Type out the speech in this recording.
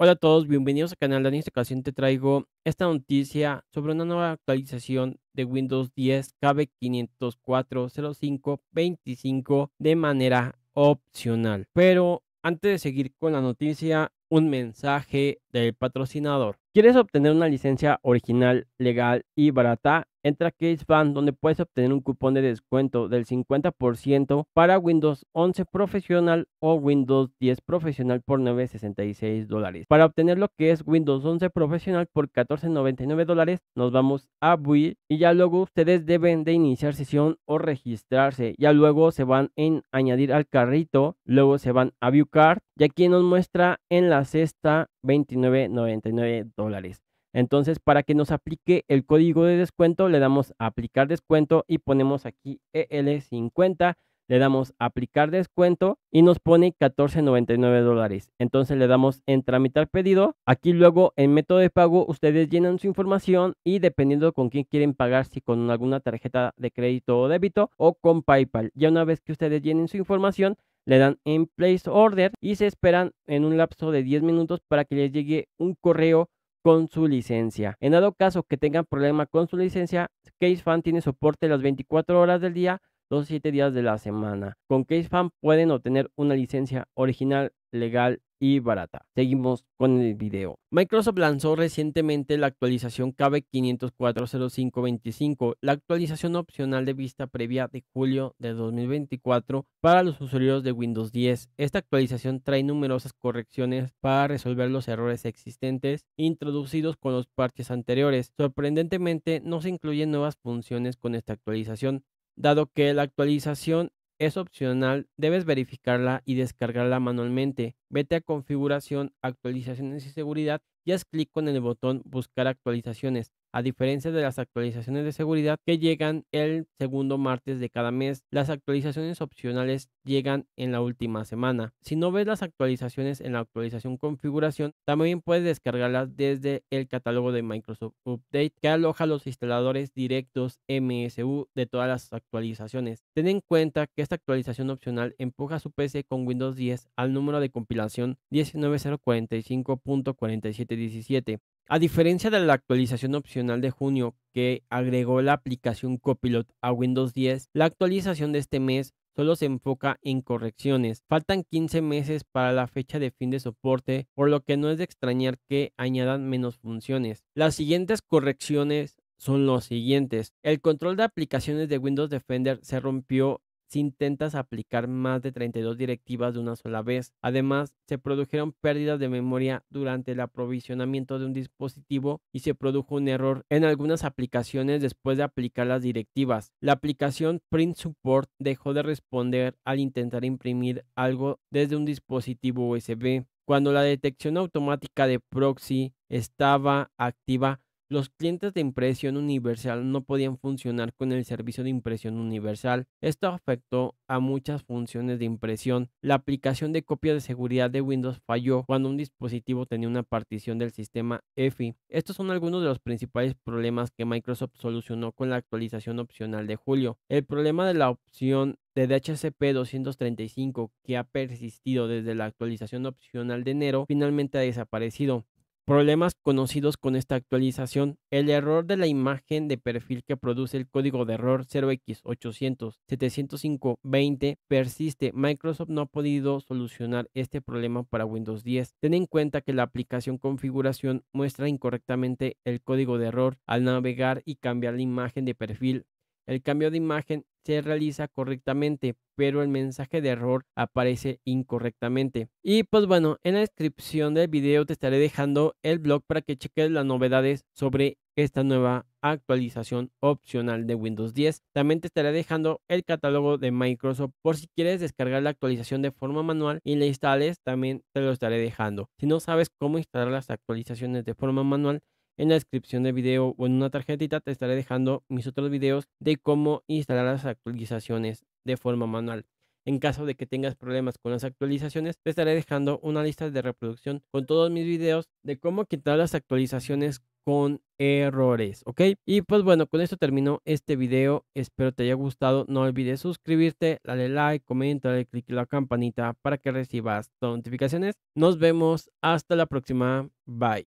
Hola a todos, bienvenidos al canal. de esta ocasión te traigo esta noticia sobre una nueva actualización de Windows 10 kb 504 de manera opcional. Pero antes de seguir con la noticia, un mensaje del patrocinador. ¿Quieres obtener una licencia original, legal y barata? entra Case Fan donde puedes obtener un cupón de descuento del 50% para Windows 11 Profesional o Windows 10 Profesional por 9.66 dólares. Para obtener lo que es Windows 11 Profesional por 14.99 dólares, nos vamos a Build y ya luego ustedes deben de iniciar sesión o registrarse. Ya luego se van en añadir al carrito, luego se van a View Card y aquí nos muestra en la cesta 29.99 dólares. Entonces, para que nos aplique el código de descuento, le damos a aplicar descuento y ponemos aquí EL50, le damos aplicar descuento y nos pone 14.99 dólares. Entonces le damos en tramitar pedido. Aquí luego en método de pago ustedes llenan su información y dependiendo con quién quieren pagar, si con alguna tarjeta de crédito o débito o con PayPal. Ya una vez que ustedes llenen su información, le dan en place order y se esperan en un lapso de 10 minutos para que les llegue un correo con su licencia. En dado caso que tengan problema con su licencia, CaseFan tiene soporte las 24 horas del día, los 7 días de la semana. Con CaseFan pueden obtener una licencia original, legal y barata. Seguimos con el video. Microsoft lanzó recientemente la actualización KB 5040525, la actualización opcional de vista previa de julio de 2024 para los usuarios de Windows 10. Esta actualización trae numerosas correcciones para resolver los errores existentes introducidos con los parches anteriores. Sorprendentemente, no se incluyen nuevas funciones con esta actualización, dado que la actualización es opcional, debes verificarla y descargarla manualmente. Vete a configuración, actualizaciones y seguridad y haz clic con el botón buscar actualizaciones a diferencia de las actualizaciones de seguridad que llegan el segundo martes de cada mes, las actualizaciones opcionales llegan en la última semana. Si no ves las actualizaciones en la actualización configuración, también puedes descargarlas desde el catálogo de Microsoft Update que aloja los instaladores directos MSU de todas las actualizaciones. Ten en cuenta que esta actualización opcional empuja su PC con Windows 10 al número de compilación 19045.4717. A diferencia de la actualización opcional, de junio que agregó la aplicación Copilot a Windows 10, la actualización de este mes solo se enfoca en correcciones. Faltan 15 meses para la fecha de fin de soporte, por lo que no es de extrañar que añadan menos funciones. Las siguientes correcciones son los siguientes. El control de aplicaciones de Windows Defender se rompió si intentas aplicar más de 32 directivas de una sola vez. Además, se produjeron pérdidas de memoria durante el aprovisionamiento de un dispositivo y se produjo un error en algunas aplicaciones después de aplicar las directivas. La aplicación Print Support dejó de responder al intentar imprimir algo desde un dispositivo USB. Cuando la detección automática de proxy estaba activa, los clientes de impresión universal no podían funcionar con el servicio de impresión universal. Esto afectó a muchas funciones de impresión. La aplicación de copia de seguridad de Windows falló cuando un dispositivo tenía una partición del sistema EFI. Estos son algunos de los principales problemas que Microsoft solucionó con la actualización opcional de julio. El problema de la opción de DHCP 235 que ha persistido desde la actualización opcional de enero finalmente ha desaparecido problemas conocidos con esta actualización, el error de la imagen de perfil que produce el código de error 0 x 800 705 persiste. Microsoft no ha podido solucionar este problema para Windows 10. Ten en cuenta que la aplicación configuración muestra incorrectamente el código de error al navegar y cambiar la imagen de perfil. El cambio de imagen se realiza correctamente, pero el mensaje de error aparece incorrectamente. Y pues bueno, en la descripción del video te estaré dejando el blog para que cheques las novedades sobre esta nueva actualización opcional de Windows 10. También te estaré dejando el catálogo de Microsoft por si quieres descargar la actualización de forma manual y la instales, también te lo estaré dejando. Si no sabes cómo instalar las actualizaciones de forma manual, en la descripción del video o en una tarjetita te estaré dejando mis otros videos de cómo instalar las actualizaciones de forma manual. En caso de que tengas problemas con las actualizaciones, te estaré dejando una lista de reproducción con todos mis videos de cómo quitar las actualizaciones con errores, ¿ok? Y pues bueno, con esto termino este video. Espero te haya gustado. No olvides suscribirte, darle like, comentar darle click a la campanita para que recibas notificaciones. Nos vemos hasta la próxima. Bye.